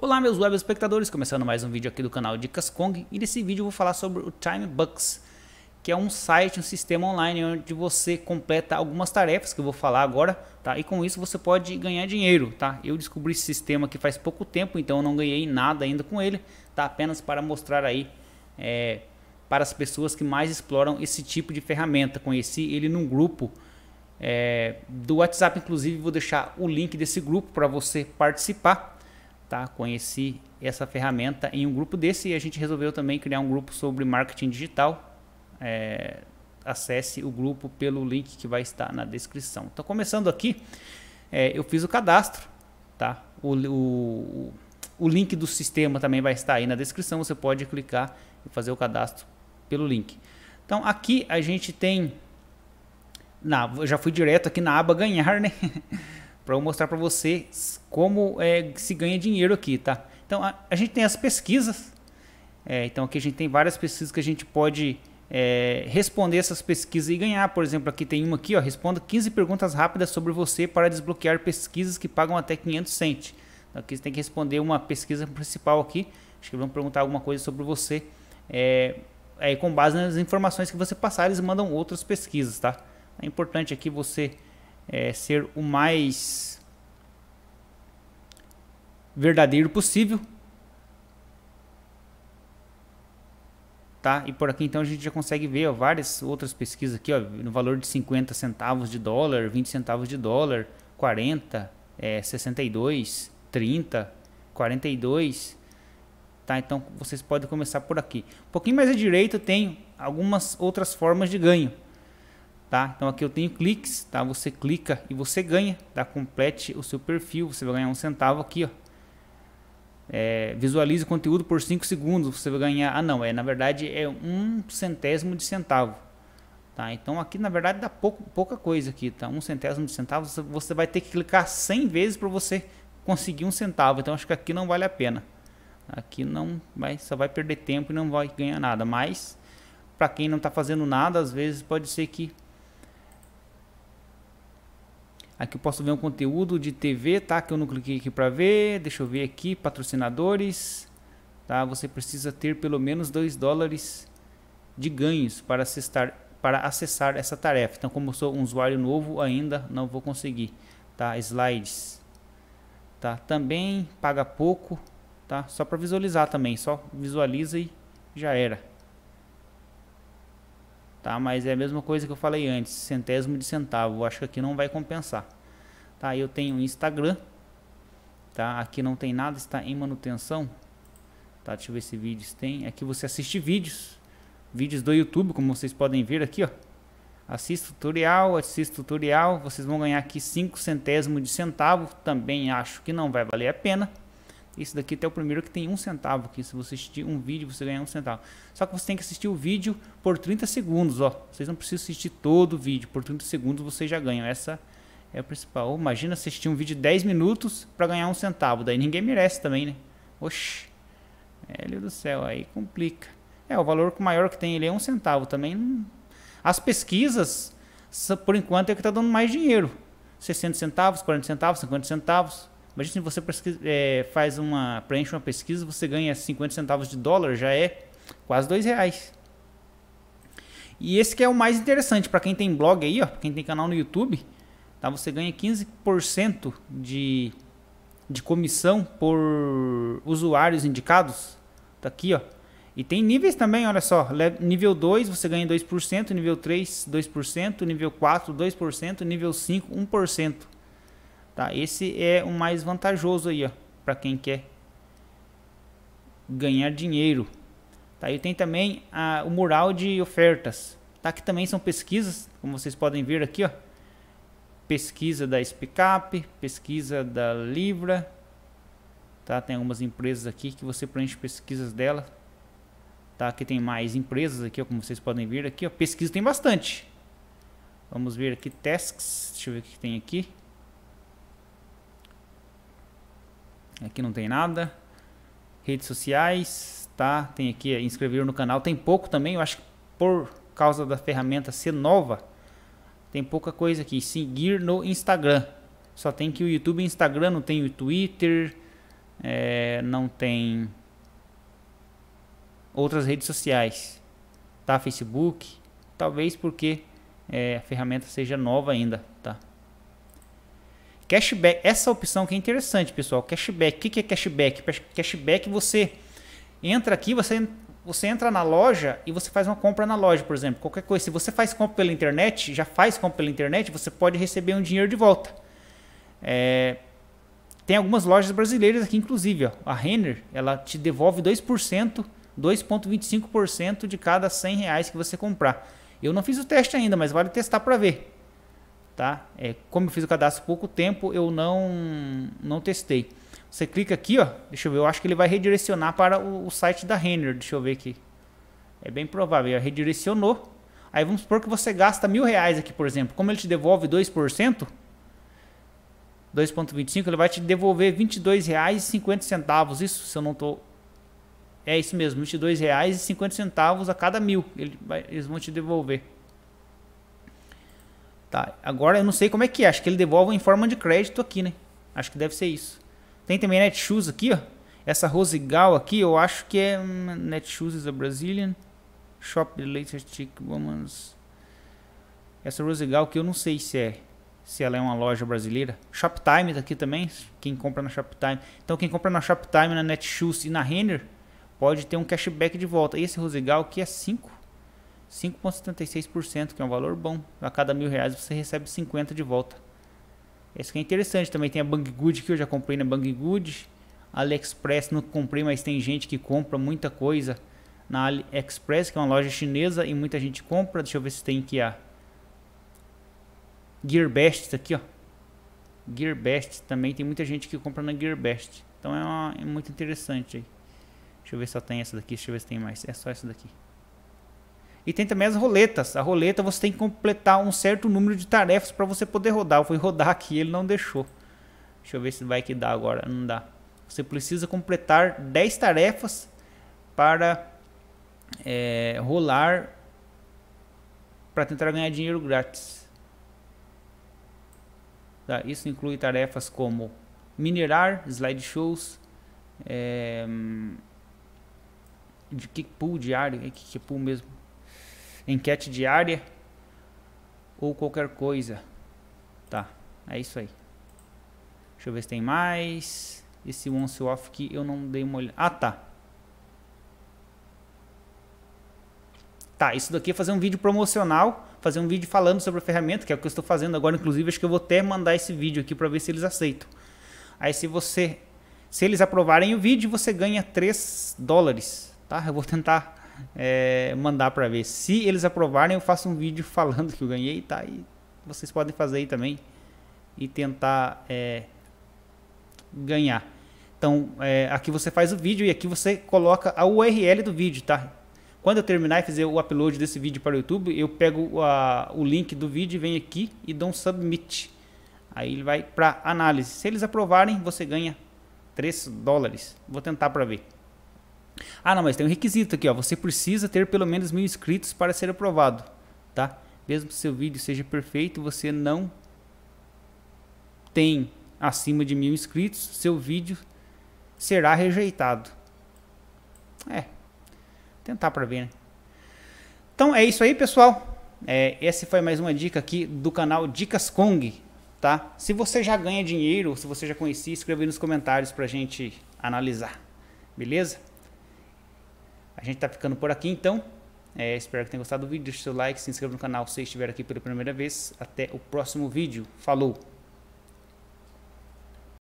Olá meus web espectadores, começando mais um vídeo aqui do canal Dicas Kong e nesse vídeo eu vou falar sobre o Timebucks, que é um site, um sistema online onde você completa algumas tarefas que eu vou falar agora, tá? E com isso você pode ganhar dinheiro, tá? Eu descobri esse sistema aqui faz pouco tempo, então eu não ganhei nada ainda com ele, tá? Apenas para mostrar aí é, para as pessoas que mais exploram esse tipo de ferramenta. Conheci ele num grupo é, do WhatsApp, inclusive vou deixar o link desse grupo para você participar tá? Conheci essa ferramenta em um grupo desse e a gente resolveu também criar um grupo sobre marketing digital. É, acesse o grupo pelo link que vai estar na descrição. Então, começando aqui, é, eu fiz o cadastro, tá? O, o, o link do sistema também vai estar aí na descrição. Você pode clicar e fazer o cadastro pelo link. Então, aqui a gente tem. Na, já fui direto aqui na aba ganhar, né? para eu mostrar para você como é, se ganha dinheiro aqui, tá? Então a, a gente tem as pesquisas, é, então aqui a gente tem várias pesquisas que a gente pode é, responder essas pesquisas e ganhar. Por exemplo, aqui tem uma aqui, ó, responda 15 perguntas rápidas sobre você para desbloquear pesquisas que pagam até 500 cent. Então aqui você tem que responder uma pesquisa principal aqui, acho que vão perguntar alguma coisa sobre você. É, aí é, com base nas informações que você passar, eles mandam outras pesquisas, tá? É importante aqui você é, ser o mais verdadeiro possível. Tá? E por aqui então a gente já consegue ver ó, várias outras pesquisas aqui ó, no valor de 50 centavos de dólar, 20 centavos de dólar, 40, é, 62, 30, 42. Tá? Então vocês podem começar por aqui. Um pouquinho mais à direita tem algumas outras formas de ganho tá? Então aqui eu tenho cliques, tá? Você clica e você ganha, tá? Complete o seu perfil, você vai ganhar um centavo aqui, ó. É, visualize o conteúdo por 5 segundos, você vai ganhar... Ah não, é, na verdade é um centésimo de centavo, tá? Então aqui na verdade dá pouco, pouca coisa aqui, tá? Um centésimo de centavo, você vai ter que clicar 100 vezes para você conseguir um centavo, então acho que aqui não vale a pena. Tá? Aqui não vai, só vai perder tempo e não vai ganhar nada, mas para quem não está fazendo nada, às vezes pode ser que Aqui eu posso ver um conteúdo de TV, tá? Que eu não cliquei aqui para ver. Deixa eu ver aqui, patrocinadores. Tá? Você precisa ter pelo menos 2 dólares de ganhos para acessar, para acessar essa tarefa. Então, como eu sou um usuário novo, ainda não vou conseguir. Tá? Slides. Tá? Também paga pouco, tá? Só para visualizar também. Só visualiza e já era tá? Mas é a mesma coisa que eu falei antes, centésimo de centavo. acho que aqui não vai compensar, tá? Eu tenho Instagram, tá? Aqui não tem nada, está em manutenção, tá? Deixa eu ver se vídeos tem. Aqui você assiste vídeos, vídeos do YouTube, como vocês podem ver aqui, ó. Assista tutorial, assista tutorial. Vocês vão ganhar aqui 5 centésimos de centavo. Também acho que não vai valer a pena. Esse daqui até o primeiro que tem um centavo, que se você assistir um vídeo, você ganha um centavo. Só que você tem que assistir o vídeo por 30 segundos, ó. Vocês não precisam assistir todo o vídeo, por 30 segundos você já ganha. Essa é a principal. Oh, imagina assistir um vídeo de 10 minutos para ganhar um centavo, daí ninguém merece também, né? Oxi, velho do céu, aí complica. É, o valor maior que tem ele é um centavo também. Não... As pesquisas, por enquanto, é o que tá dando mais dinheiro. 60 centavos, 40 centavos, 50 centavos. Imagina se você é, faz uma, preenche uma pesquisa, você ganha 50 centavos de dólar, já é quase 2 reais. E esse que é o mais interessante para quem tem blog aí, ó, quem tem canal no YouTube, tá? Você ganha 15% de, de comissão por usuários indicados. Tá aqui, ó. E tem níveis também, olha só. Nível 2 você ganha 2%, nível 3, 2%, nível 4, 2%, nível 5, 1%. Tá? Esse é o mais vantajoso aí, ó, para quem quer ganhar dinheiro. Tá? E tem também a, o mural de ofertas, tá? Que também são pesquisas, como vocês podem ver aqui, ó. Pesquisa da Spicap, pesquisa da Libra, tá? Tem algumas empresas aqui que você preenche pesquisas dela, tá? Aqui tem mais empresas aqui, ó, como vocês podem ver aqui, ó. Pesquisa tem bastante. Vamos ver aqui Tasks, deixa eu ver o que tem aqui. Aqui não tem nada. Redes sociais, tá? Tem aqui é, inscrever no canal. Tem pouco também, eu acho que por causa da ferramenta ser nova, tem pouca coisa aqui. Seguir no Instagram. Só tem que o YouTube e Instagram, não tem o Twitter, é, não tem outras redes sociais, tá? Facebook, talvez porque é, a ferramenta seja nova ainda, tá? Cashback, essa opção que é interessante, pessoal. Cashback, o que, é cashback? Cashback você entra aqui, você, você entra na loja e você faz uma compra na loja, por exemplo. Qualquer coisa. Se você faz compra pela internet, já faz compra pela internet, você pode receber um dinheiro de volta. É, tem algumas lojas brasileiras aqui, inclusive. Ó, a Renner, ela te devolve 2%, 2,25% de cada 100 reais que você comprar. Eu não fiz o teste ainda, mas vale testar para ver tá? É, como eu fiz o cadastro há pouco tempo, eu não, não testei. Você clica aqui, ó, deixa eu ver, eu acho que ele vai redirecionar para o, o site da Renner, deixa eu ver aqui. É bem provável, ele redirecionou. Aí vamos supor que você gasta mil reais aqui, por exemplo. Como ele te devolve 2%, 2,25, ele vai te devolver R$ 22,50. Isso, se eu não estou... É isso mesmo, R$ 22,50 a cada mil. Ele vai, eles vão te devolver. Tá, agora eu não sei como é que é. Acho que ele devolve em forma de crédito aqui, né? Acho que deve ser isso. Tem também Netshoes aqui, ó. Essa Rosigal aqui, eu acho que é hum, Netshoes is a Brazilian. Shop the latest chic woman's. Essa Rosigal que eu não sei se é se ela é uma loja brasileira. Shoptime tá aqui também, quem compra na Shoptime. Então quem compra na Shoptime, na Netshoes e na Renner pode ter um cashback de volta. E esse Rosigal aqui é 5. 5,76%, que é um valor bom. A cada mil reais você recebe 50 de volta. Esse que é interessante. Também tem a Banggood que eu já comprei na Banggood, AliExpress não comprei, mas tem gente que compra muita coisa na AliExpress, que é uma loja chinesa e muita gente compra. Deixa eu ver se tem aqui a Gearbest aqui, ó. Gearbest também tem muita gente que compra na Gearbest. Então é, uma, é muito interessante aí. Deixa eu ver se só tem essa daqui, deixa eu ver se tem mais. É só essa daqui. E tem também as roletas. A roleta você tem que completar um certo número de tarefas para você poder rodar. Eu fui rodar aqui, ele não deixou. Deixa eu ver se vai que dá agora. Não dá. Você precisa completar 10 tarefas para é, rolar para tentar ganhar dinheiro grátis. Tá, isso inclui tarefas como minerar, slideshows, é, hum, de que pool diário, que, é kick pool mesmo, enquete diária ou qualquer coisa. Tá, é isso aí. Deixa eu ver se tem mais. Esse once off que eu não dei uma olhada. Ah, tá. Tá, isso daqui é fazer um vídeo promocional, fazer um vídeo falando sobre a ferramenta, que é o que eu estou fazendo agora, inclusive acho que eu vou até mandar esse vídeo aqui para ver se eles aceitam. Aí se você se eles aprovarem o vídeo, você ganha 3 dólares, tá? Eu vou tentar é, mandar para ver. Se eles aprovarem, eu faço um vídeo falando que eu ganhei, tá? E vocês podem fazer aí também e tentar é, ganhar. Então, é, aqui você faz o vídeo e aqui você coloca a URL do vídeo, tá? Quando eu terminar e fizer o upload desse vídeo para o YouTube, eu pego a, o link do vídeo, venho aqui e dou um submit. Aí ele vai para análise. Se eles aprovarem, você ganha 3 dólares. Vou tentar para ver. Ah, não, mas tem um requisito aqui, ó. Você precisa ter pelo menos mil inscritos para ser aprovado, tá? Mesmo que seu vídeo seja perfeito, você não tem acima de mil inscritos, seu vídeo será rejeitado. É, tentar para ver, né? Então é isso aí, pessoal. É, essa foi mais uma dica aqui do canal Dicas Kong, tá? Se você já ganha dinheiro, se você já conhecia, escreve aí nos comentários pra gente analisar, beleza? A gente está ficando por aqui então. É, espero que tenha gostado do vídeo. Deixe seu like, se inscreva no canal se estiver aqui pela primeira vez. Até o próximo vídeo. Falou!